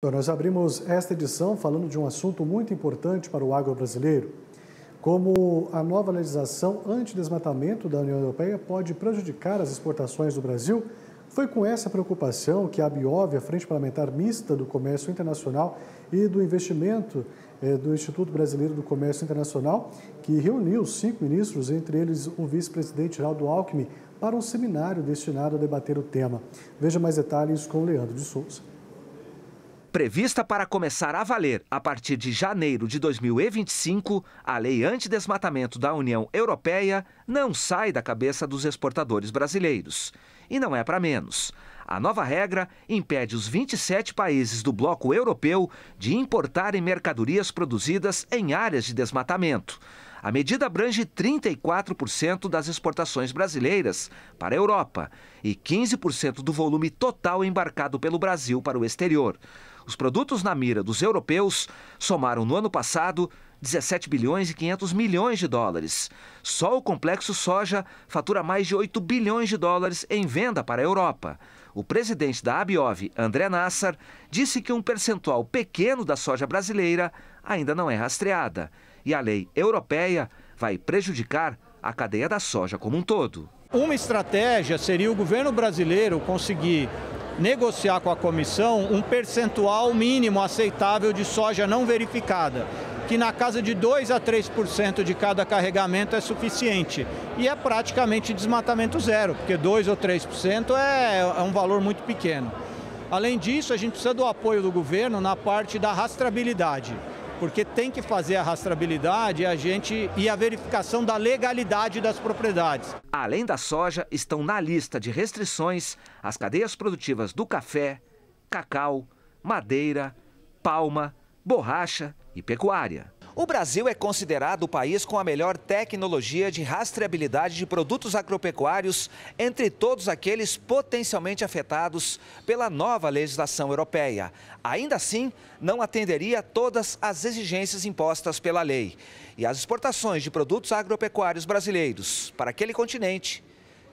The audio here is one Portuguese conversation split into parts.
Então, nós abrimos esta edição falando de um assunto muito importante para o agro brasileiro, como a nova legislação anti-desmatamento da União Europeia pode prejudicar as exportações do Brasil. Foi com essa preocupação que a BIOV, a Frente Parlamentar Mista do Comércio Internacional e do Investimento eh, do Instituto Brasileiro do Comércio Internacional, que reuniu cinco ministros, entre eles o vice-presidente Geraldo Alckmin, para um seminário destinado a debater o tema. Veja mais detalhes com Leandro de Souza prevista para começar a valer a partir de janeiro de 2025, a lei antidesmatamento da União Europeia não sai da cabeça dos exportadores brasileiros. E não é para menos. A nova regra impede os 27 países do bloco europeu de importarem mercadorias produzidas em áreas de desmatamento. A medida abrange 34% das exportações brasileiras para a Europa e 15% do volume total embarcado pelo Brasil para o exterior. Os produtos na mira dos europeus somaram no ano passado 17 bilhões e 500 milhões de dólares. Só o complexo soja fatura mais de 8 bilhões de dólares em venda para a Europa. O presidente da Abiov, André Nassar, disse que um percentual pequeno da soja brasileira ainda não é rastreada e a lei europeia vai prejudicar a cadeia da soja como um todo. Uma estratégia seria o governo brasileiro conseguir negociar com a comissão um percentual mínimo aceitável de soja não verificada que na casa de 2 a 3% de cada carregamento é suficiente. E é praticamente desmatamento zero, porque 2 ou 3% é, é um valor muito pequeno. Além disso, a gente precisa do apoio do governo na parte da rastreabilidade, porque tem que fazer a rastreabilidade a gente, e a verificação da legalidade das propriedades. Além da soja, estão na lista de restrições as cadeias produtivas do café, cacau, madeira, palma, borracha e pecuária. O Brasil é considerado o país com a melhor tecnologia de rastreabilidade de produtos agropecuários entre todos aqueles potencialmente afetados pela nova legislação europeia. Ainda assim, não atenderia todas as exigências impostas pela lei. E as exportações de produtos agropecuários brasileiros para aquele continente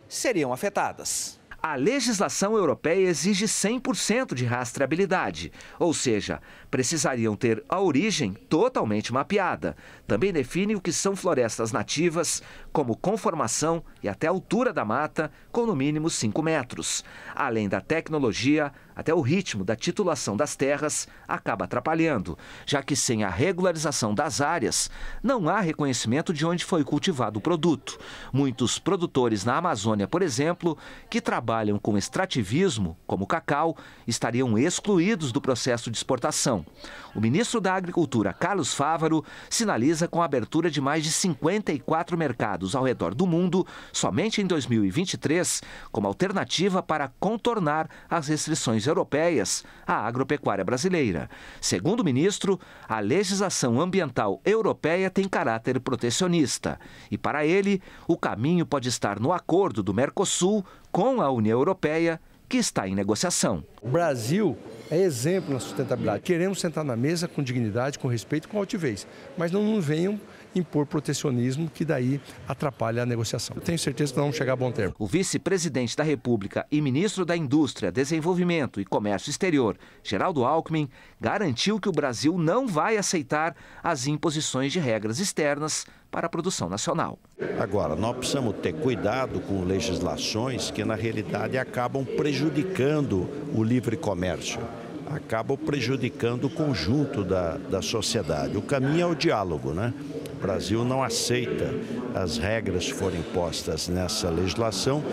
seriam afetadas. A legislação europeia exige 100% de rastreabilidade, ou seja, precisariam ter a origem totalmente mapeada. Também define o que são florestas nativas, como conformação e até altura da mata, com no mínimo 5 metros, além da tecnologia, até o ritmo da titulação das terras acaba atrapalhando, já que sem a regularização das áreas, não há reconhecimento de onde foi cultivado o produto. Muitos produtores na Amazônia, por exemplo, que trabalham com extrativismo, como cacau, estariam excluídos do processo de exportação. O ministro da Agricultura, Carlos Fávaro, sinaliza com a abertura de mais de 54 mercados ao redor do mundo somente em 2023 como alternativa para contornar as restrições europeias à agropecuária brasileira. Segundo o ministro, a legislação ambiental europeia tem caráter protecionista e, para ele, o caminho pode estar no acordo do Mercosul com a União Europeia, que está em negociação. O Brasil é exemplo na sustentabilidade. Queremos sentar na mesa com dignidade, com respeito, com altivez, mas não nos venham impor protecionismo que daí atrapalha a negociação. Eu tenho certeza que não vamos chegar a bom termo. O vice-presidente da República e ministro da Indústria, Desenvolvimento e Comércio Exterior, Geraldo Alckmin, garantiu que o Brasil não vai aceitar as imposições de regras externas para a produção nacional. Agora, nós precisamos ter cuidado com legislações que, na realidade, acabam prejudicando o livre comércio acabam prejudicando o conjunto da, da sociedade. O caminho é o diálogo, né? O Brasil não aceita as regras que foram impostas nessa legislação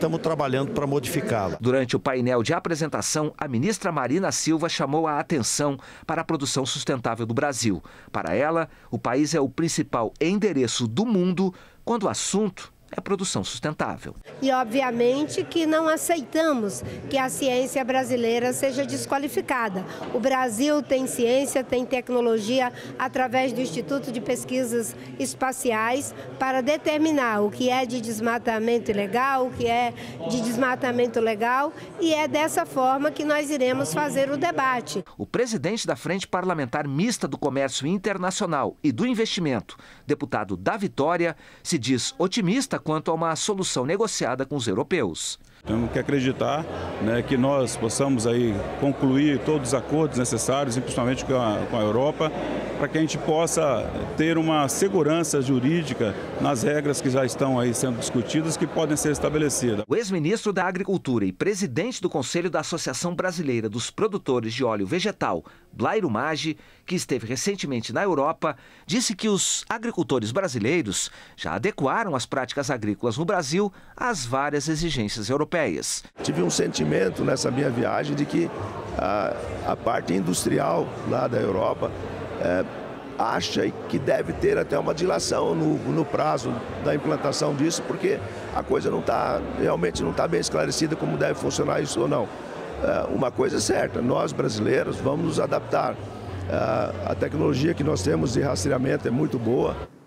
estamos trabalhando para modificá-la. Durante o painel de apresentação, a ministra Marina Silva chamou a atenção para a produção sustentável do Brasil. Para ela, o país é o principal endereço do mundo quando o assunto é produção sustentável. E obviamente que não aceitamos que a ciência brasileira seja desqualificada. O Brasil tem ciência, tem tecnologia através do Instituto de Pesquisas Espaciais para determinar o que é de desmatamento ilegal, o que é de desmatamento legal e é dessa forma que nós iremos fazer o debate. O presidente da Frente Parlamentar Mista do Comércio Internacional e do Investimento, deputado da Vitória, se diz otimista quanto a uma solução negociada com os europeus. Temos que acreditar né, que nós possamos aí concluir todos os acordos necessários, principalmente com a, com a Europa, para que a gente possa ter uma segurança jurídica nas regras que já estão aí sendo discutidas que podem ser estabelecidas. O ex-ministro da Agricultura e presidente do Conselho da Associação Brasileira dos Produtores de Óleo Vegetal, Blairo Maggi, que esteve recentemente na Europa, disse que os agricultores brasileiros já adequaram as práticas agrícolas no Brasil às várias exigências europeias europeias. Tive um sentimento nessa minha viagem de que a, a parte industrial lá da Europa é, acha que deve ter até uma dilação no, no prazo da implantação disso, porque a coisa não está, realmente não está bem esclarecida como deve funcionar isso ou não. É, uma coisa é certa, nós brasileiros vamos nos adaptar. É, a tecnologia que nós temos de rastreamento é muito boa.